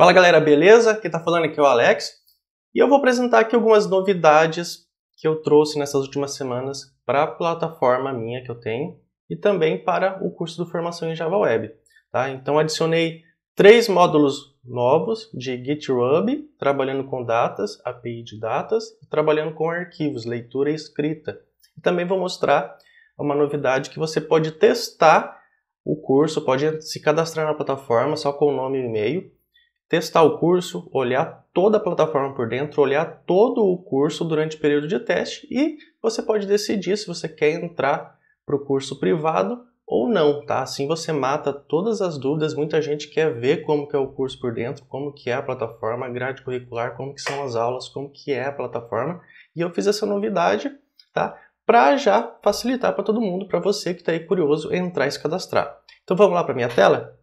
Fala galera, beleza? Quem está falando aqui é o Alex e eu vou apresentar aqui algumas novidades que eu trouxe nessas últimas semanas para a plataforma minha que eu tenho e também para o curso do Formação em Java Web. Tá? Então adicionei três módulos novos de GitRub, trabalhando com datas, API de datas, trabalhando com arquivos, leitura e escrita. E também vou mostrar uma novidade que você pode testar o curso, pode se cadastrar na plataforma só com o nome e e-mail testar o curso, olhar toda a plataforma por dentro, olhar todo o curso durante o período de teste e você pode decidir se você quer entrar para o curso privado ou não, tá? Assim você mata todas as dúvidas. Muita gente quer ver como que é o curso por dentro, como que é a plataforma, a grade curricular, como que são as aulas, como que é a plataforma. E eu fiz essa novidade, tá? Para já facilitar para todo mundo, para você que está aí curioso entrar e se cadastrar. Então vamos lá para minha tela.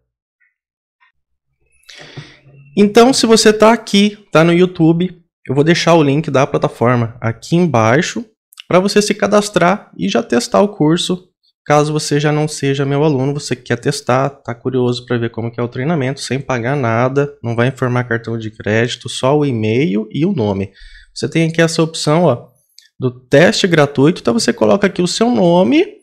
Então, se você está aqui, está no YouTube, eu vou deixar o link da plataforma aqui embaixo para você se cadastrar e já testar o curso. Caso você já não seja meu aluno, você quer testar, está curioso para ver como é o treinamento, sem pagar nada, não vai informar cartão de crédito, só o e-mail e o nome. Você tem aqui essa opção ó, do teste gratuito, então você coloca aqui o seu nome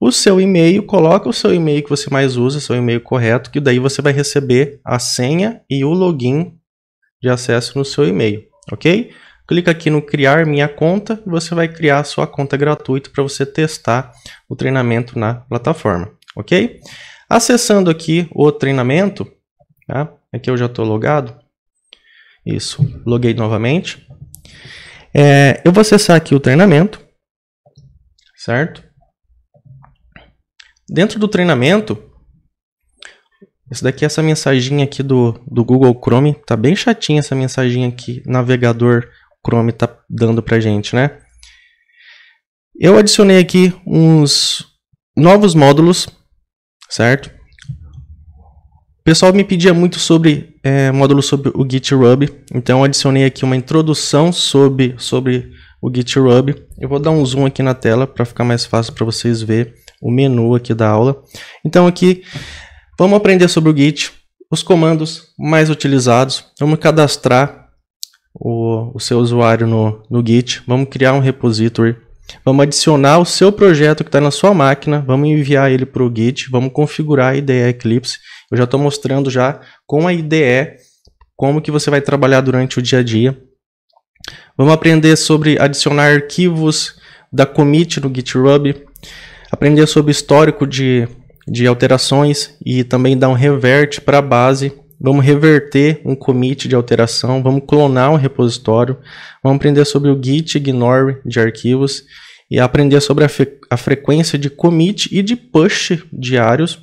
o seu e-mail, coloca o seu e-mail que você mais usa, seu e-mail correto, que daí você vai receber a senha e o login de acesso no seu e-mail, ok? Clica aqui no criar minha conta e você vai criar a sua conta gratuita para você testar o treinamento na plataforma, ok? Acessando aqui o treinamento, tá? aqui eu já estou logado, isso, loguei novamente. É, eu vou acessar aqui o treinamento, certo? Dentro do treinamento, isso daqui, essa mensagem aqui do, do Google Chrome, tá bem chatinha essa mensagem aqui, navegador Chrome tá dando pra gente, né? Eu adicionei aqui uns novos módulos, certo? O pessoal me pedia muito sobre é, módulo sobre o GitHub, então adicionei aqui uma introdução sobre, sobre o GitHub. Eu vou dar um zoom aqui na tela para ficar mais fácil para vocês verem o menu aqui da aula. Então aqui vamos aprender sobre o Git, os comandos mais utilizados, vamos cadastrar o, o seu usuário no, no Git, vamos criar um repository, vamos adicionar o seu projeto que está na sua máquina, vamos enviar ele para o Git, vamos configurar a IDE Eclipse. Eu já estou mostrando já com a IDE como que você vai trabalhar durante o dia a dia. Vamos aprender sobre adicionar arquivos da commit no GitHub, aprender sobre o histórico de, de alterações e também dar um revert para a base. Vamos reverter um commit de alteração, vamos clonar um repositório, vamos aprender sobre o git ignore de arquivos e aprender sobre a, fre a frequência de commit e de push diários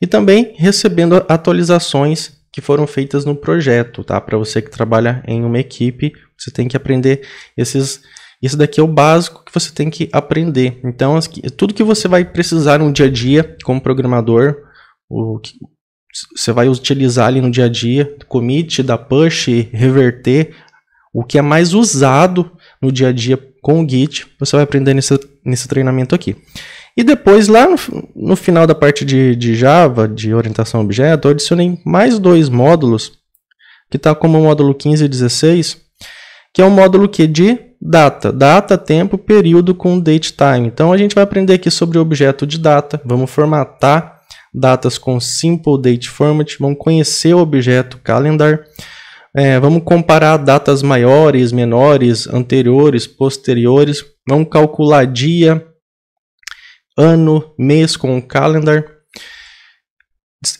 e também recebendo atualizações que foram feitas no projeto, tá? Para você que trabalha em uma equipe, você tem que aprender esses isso daqui é o básico que você tem que aprender. Então, tudo que você vai precisar no dia a dia como programador, o que você vai utilizar ali no dia a dia, commit, dar push, reverter, o que é mais usado no dia a dia com o Git, você vai aprender nesse, nesse treinamento aqui. E depois, lá no, no final da parte de, de Java, de orientação a objeto, eu adicionei mais dois módulos, que está como o módulo 15 e 16, que é um módulo que é de data. Data, tempo, período com date time. Então a gente vai aprender aqui sobre o objeto de data. Vamos formatar datas com simple date format. Vamos conhecer o objeto calendar. É, vamos comparar datas maiores, menores, anteriores, posteriores. Vamos calcular dia, ano, mês com o calendar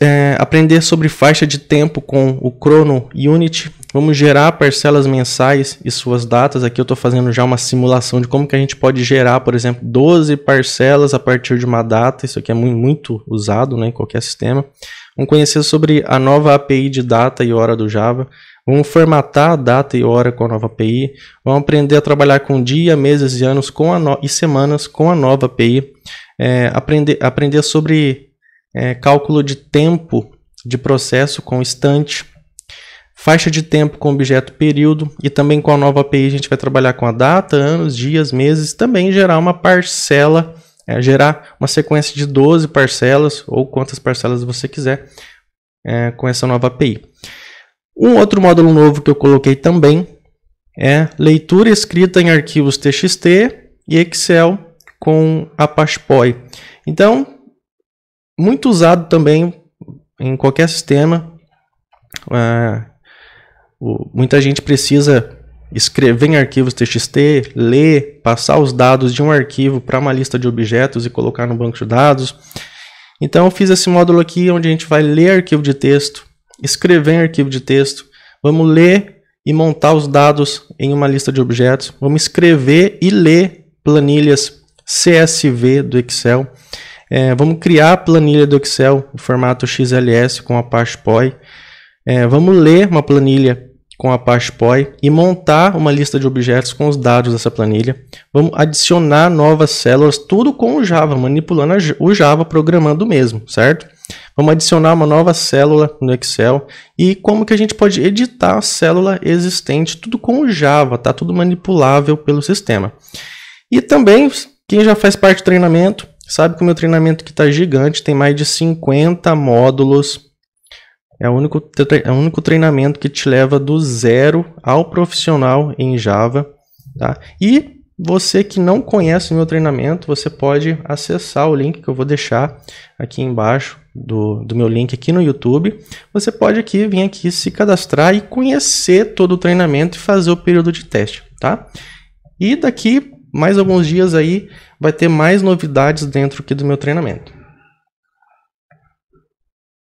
é, aprender sobre faixa de tempo com o Chrono Unit. Vamos gerar parcelas mensais e suas datas. Aqui eu estou fazendo já uma simulação de como que a gente pode gerar, por exemplo, 12 parcelas a partir de uma data. Isso aqui é muito, muito usado né, em qualquer sistema. Vamos conhecer sobre a nova API de data e hora do Java. Vamos formatar a data e hora com a nova API. Vamos aprender a trabalhar com dia, meses e anos com a no... e semanas com a nova API. É, aprender, aprender sobre é, cálculo de tempo de processo com instante, faixa de tempo com objeto período e também com a nova API a gente vai trabalhar com a data, anos, dias, meses, também gerar uma parcela, é, gerar uma sequência de 12 parcelas ou quantas parcelas você quiser é, com essa nova API. Um outro módulo novo que eu coloquei também é leitura escrita em arquivos TXT e Excel com Apache POI. Então, muito usado também em qualquer sistema. É, o, muita gente precisa escrever em arquivos TXT, ler, passar os dados de um arquivo para uma lista de objetos e colocar no banco de dados. Então eu fiz esse módulo aqui onde a gente vai ler arquivo de texto, escrever em arquivo de texto, vamos ler e montar os dados em uma lista de objetos, vamos escrever e ler planilhas CSV do Excel. É, vamos criar a planilha do Excel, em formato XLS com Apache POI. É, vamos ler uma planilha com Apache POI e montar uma lista de objetos com os dados dessa planilha. Vamos adicionar novas células, tudo com o Java, manipulando o Java, programando mesmo, certo? Vamos adicionar uma nova célula no Excel e como que a gente pode editar a célula existente, tudo com o Java, tá? Tudo manipulável pelo sistema. E também, quem já faz parte do treinamento, Sabe que o meu treinamento que está gigante, tem mais de 50 módulos. É o, único, é o único treinamento que te leva do zero ao profissional em Java. Tá? E você que não conhece o meu treinamento, você pode acessar o link que eu vou deixar aqui embaixo do, do meu link aqui no YouTube. Você pode aqui vir aqui se cadastrar e conhecer todo o treinamento e fazer o período de teste, tá? E daqui mais alguns dias aí vai ter mais novidades dentro aqui do meu treinamento.